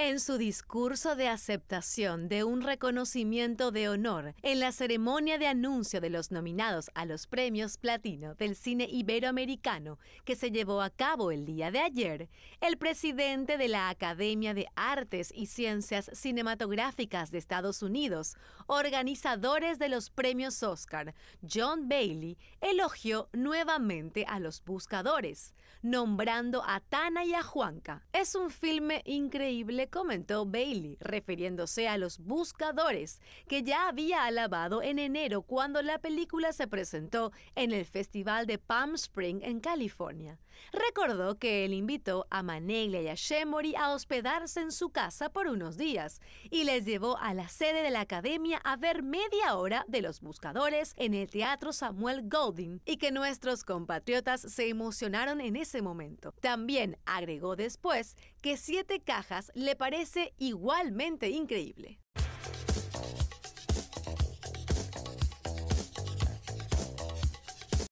En su discurso de aceptación de un reconocimiento de honor en la ceremonia de anuncio de los nominados a los premios platino del cine iberoamericano que se llevó a cabo el día de ayer, el presidente de la Academia de Artes y Ciencias Cinematográficas de Estados Unidos, organizadores de los premios Oscar, John Bailey, elogió nuevamente a los buscadores, nombrando a Tana y a Juanca. Es un filme increíble comentó Bailey, refiriéndose a los buscadores, que ya había alabado en enero cuando la película se presentó en el Festival de Palm Spring en California. Recordó que él invitó a Maneglia y a Shemory a hospedarse en su casa por unos días y les llevó a la sede de la academia a ver media hora de los buscadores en el Teatro Samuel Golding y que nuestros compatriotas se emocionaron en ese momento. También agregó después que siete cajas le parece igualmente increíble.